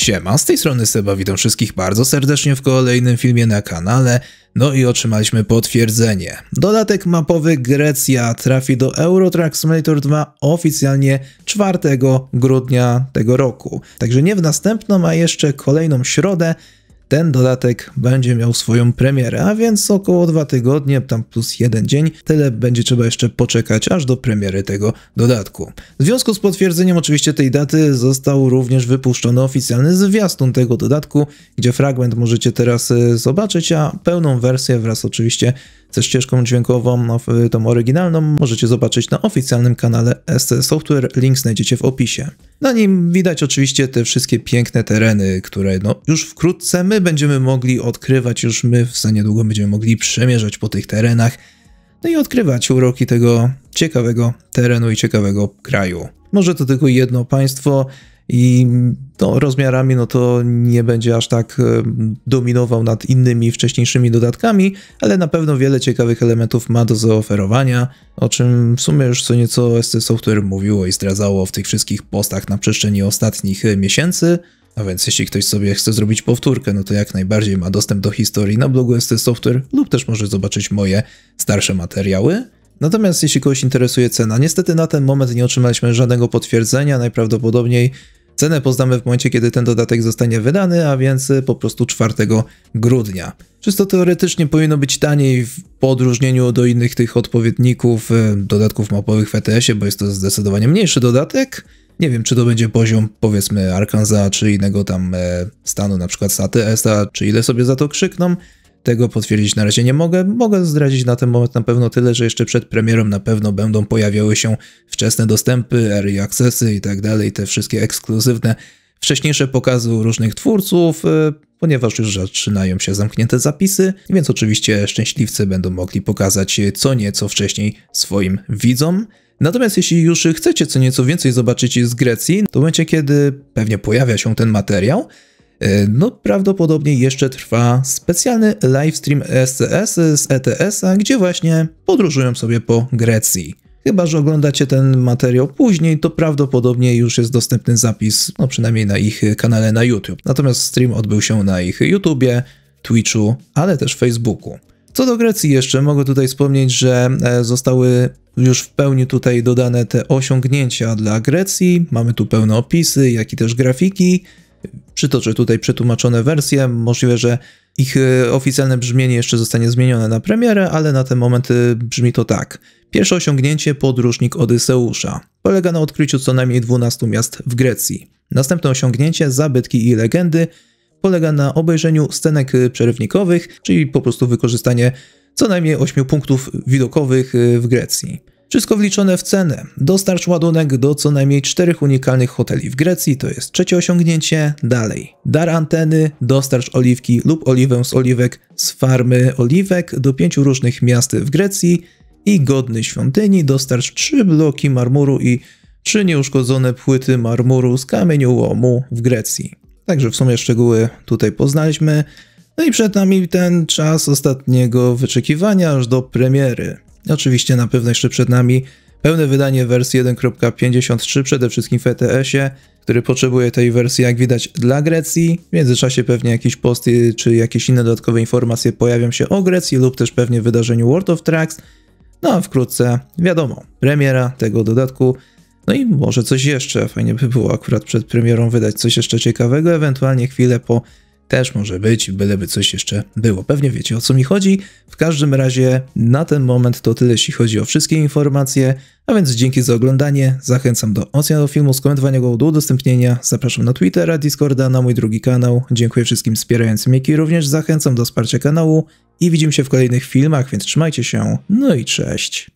Siema, z tej strony Seba, witam wszystkich bardzo serdecznie w kolejnym filmie na kanale. No i otrzymaliśmy potwierdzenie. Dodatek mapowy Grecja trafi do Eurotrack Simulator 2 oficjalnie 4 grudnia tego roku. Także nie w następną, a jeszcze kolejną środę ten dodatek będzie miał swoją premierę, a więc około dwa tygodnie, tam plus jeden dzień, tyle będzie trzeba jeszcze poczekać aż do premiery tego dodatku. W związku z potwierdzeniem oczywiście tej daty został również wypuszczony oficjalny zwiastun tego dodatku, gdzie fragment możecie teraz e, zobaczyć, a pełną wersję wraz oczywiście ze ścieżką dźwiękową, no, tą oryginalną, możecie zobaczyć na oficjalnym kanale SC Software, link znajdziecie w opisie. Na nim widać oczywiście te wszystkie piękne tereny, które no, już wkrótce my będziemy mogli odkrywać, już my za niedługo będziemy mogli przemierzać po tych terenach, no i odkrywać uroki tego ciekawego terenu i ciekawego kraju. Może to tylko jedno państwo, i no, rozmiarami no to nie będzie aż tak e, dominował nad innymi wcześniejszymi dodatkami, ale na pewno wiele ciekawych elementów ma do zaoferowania, o czym w sumie już co nieco SC Software mówiło i zdradzało w tych wszystkich postach na przestrzeni ostatnich e, miesięcy. A więc jeśli ktoś sobie chce zrobić powtórkę, no to jak najbardziej ma dostęp do historii na blogu ST Software lub też może zobaczyć moje starsze materiały. Natomiast jeśli kogoś interesuje cena, niestety na ten moment nie otrzymaliśmy żadnego potwierdzenia, najprawdopodobniej Cenę poznamy w momencie, kiedy ten dodatek zostanie wydany, a więc y, po prostu 4 grudnia. Czysto teoretycznie powinno być taniej w odróżnieniu do innych tych odpowiedników y, dodatków mapowych w ETS-ie, bo jest to zdecydowanie mniejszy dodatek. Nie wiem, czy to będzie poziom powiedzmy Arkansas, czy innego tam e, stanu, na przykład ats czy ile sobie za to krzykną. Tego potwierdzić na razie nie mogę. Mogę zdradzić na ten moment na pewno tyle, że jeszcze przed premierą na pewno będą pojawiały się wczesne dostępy, early accessy i tak dalej, te wszystkie ekskluzywne wcześniejsze pokazy różnych twórców, e, ponieważ już zaczynają się zamknięte zapisy, więc oczywiście szczęśliwcy będą mogli pokazać co nieco wcześniej swoim widzom. Natomiast jeśli już chcecie co nieco więcej zobaczyć z Grecji, to w momencie kiedy pewnie pojawia się ten materiał, E, no prawdopodobnie jeszcze trwa specjalny livestream SCS z ETS-a, gdzie właśnie podróżują sobie po Grecji. Chyba, że oglądacie ten materiał później, to prawdopodobnie już jest dostępny zapis, no przynajmniej na ich kanale na YouTube. Natomiast stream odbył się na ich YouTubie, Twitchu, ale też Facebooku. Co do Grecji jeszcze, mogę tutaj wspomnieć, że e, zostały już w pełni tutaj dodane te osiągnięcia dla Grecji. Mamy tu pełne opisy, jak i też grafiki. Przytoczę tutaj przetłumaczone wersje. Możliwe, że ich e, oficjalne brzmienie jeszcze zostanie zmienione na premierę, ale na ten moment e, brzmi to tak. Pierwsze osiągnięcie podróżnik Odyseusza. Polega na odkryciu co najmniej 12 miast w Grecji. Następne osiągnięcie zabytki i legendy polega na obejrzeniu scenek e, przerywnikowych, czyli po prostu wykorzystanie co najmniej 8 punktów widokowych w Grecji. Wszystko wliczone w cenę. Dostarcz ładunek do co najmniej czterech unikalnych hoteli w Grecji, to jest trzecie osiągnięcie. Dalej, dar anteny, dostarcz oliwki lub oliwę z oliwek z farmy oliwek do pięciu różnych miast w Grecji i godny świątyni dostarcz trzy bloki marmuru i trzy nieuszkodzone płyty marmuru z łomu w Grecji. Także w sumie szczegóły tutaj poznaliśmy. No i przed nami ten czas ostatniego wyczekiwania aż do premiery. Oczywiście na pewno jeszcze przed nami pełne wydanie wersji 1.53, przede wszystkim w ETS-ie, który potrzebuje tej wersji, jak widać, dla Grecji. W międzyczasie pewnie jakieś posty czy jakieś inne dodatkowe informacje pojawią się o Grecji lub też pewnie w wydarzeniu World of Tracks. No a wkrótce, wiadomo, premiera tego dodatku. No i może coś jeszcze, fajnie by było akurat przed premierą wydać coś jeszcze ciekawego, ewentualnie chwilę po też może być, byleby coś jeszcze było. Pewnie wiecie o co mi chodzi. W każdym razie na ten moment to tyle, jeśli chodzi o wszystkie informacje. A więc dzięki za oglądanie. Zachęcam do oceny filmu, skomentowania go, do udostępnienia. Zapraszam na Twittera, Discorda, na mój drugi kanał. Dziękuję wszystkim wspierającym, jak i również zachęcam do wsparcia kanału. I widzimy się w kolejnych filmach, więc trzymajcie się. No i cześć.